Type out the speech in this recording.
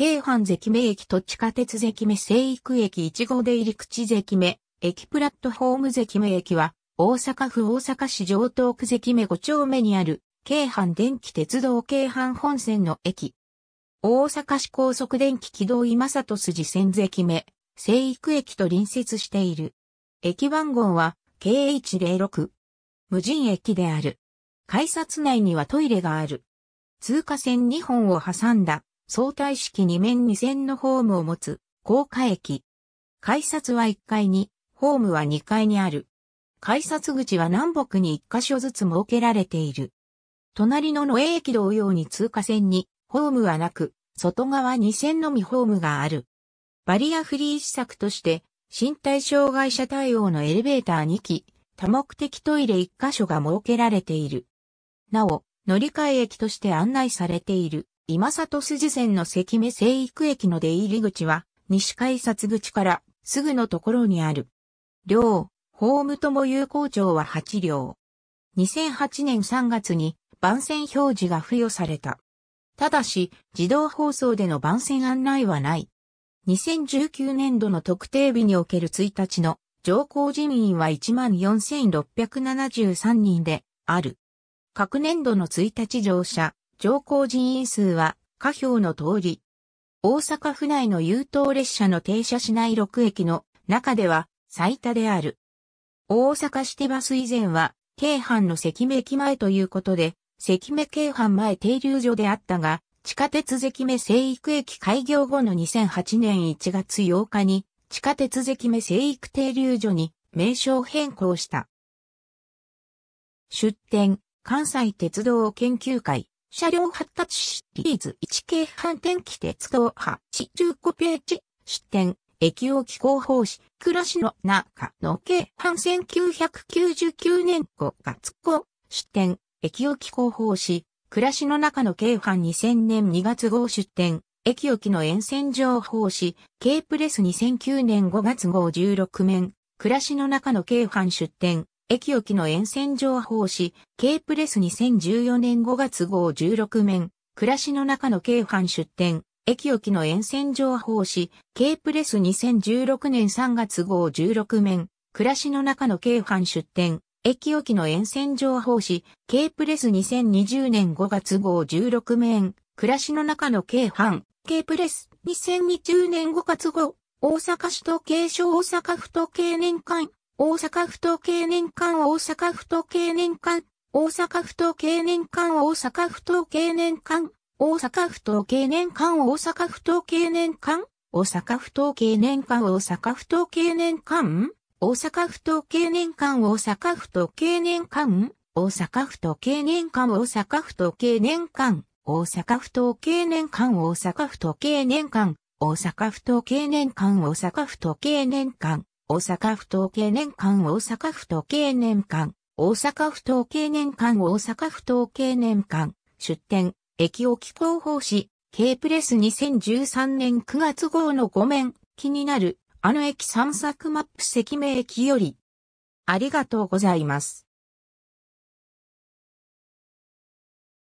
京阪関目駅と地下鉄関目生育駅1号出入口関目、駅プラットホーム関目駅は、大阪府大阪市城東区関目5丁目にある、京阪電気鉄道京阪本線の駅。大阪市高速電気軌道今里筋線関目、生育駅と隣接している。駅番号は、KH06。無人駅である。改札内にはトイレがある。通過線2本を挟んだ相対式2面2線のホームを持つ、高架駅。改札は1階に、ホームは2階にある。改札口は南北に1箇所ずつ設けられている。隣の野営駅同様に通過線に、ホームはなく、外側2線のみホームがある。バリアフリー施策として、身体障害者対応のエレベーター2機、多目的トイレ1箇所が設けられている。なお、乗り換え駅として案内されている。今里筋線の関目生育駅の出入り口は、西改札口からすぐのところにある。両、ホームとも有効庁は8両。2008年3月に番線表示が付与された。ただし、自動放送での番線案内はない。2019年度の特定日における1日の上皇人員は14,673人である。各年度の1日乗車、乗降人員数は下表の通り。大阪府内の優等列車の停車しない6駅の中では最多である。大阪市ィバス以前は、京阪の関目駅前ということで、関目京阪前停留所であったが、地下鉄関目生育駅開業後の2008年1月8日に、地下鉄関目生育停留所に名称変更した。出展、関西鉄道研究会。車両発達シリーズ1系反転機鉄道派85ページ、出展、駅を気候法師、暮らしの中の系阪1999年5月号、出展、駅を気候法師、暮らしの中の系阪2000年2月号出展、駅きの沿線情報誌、K プレス2009年5月号16面、暮らしの中の京阪出展、駅沖の沿線情報誌、K プレス2014年5月号16面、暮らしの中の京阪出店、駅沖の沿線情報誌、K プレス2016年3月号16面、暮らしの中の京阪出店、駅沖の沿線情報誌、K プレス2020年5月号16面、暮らしの中の京阪、K プレス2020年5月号、大阪市と計省大阪府と経年間、大阪府と経年間大阪府と経年間大阪府と経年間大阪府と経年間大阪府と経年間大阪府と経年間大阪府と経年間大阪府と経年間大阪府と経年間大阪府と経年間大阪府と経年間大阪府と経年間大阪府と経年間大阪府と経年間大阪府と経年間大阪府統計年間大阪府統計年間大阪府統計年間大阪府統計年間大阪府統計年間出展駅置広報誌 K プレス2013年9月号の5面気になるあの駅散策マップ赤名駅よりありがとうございます。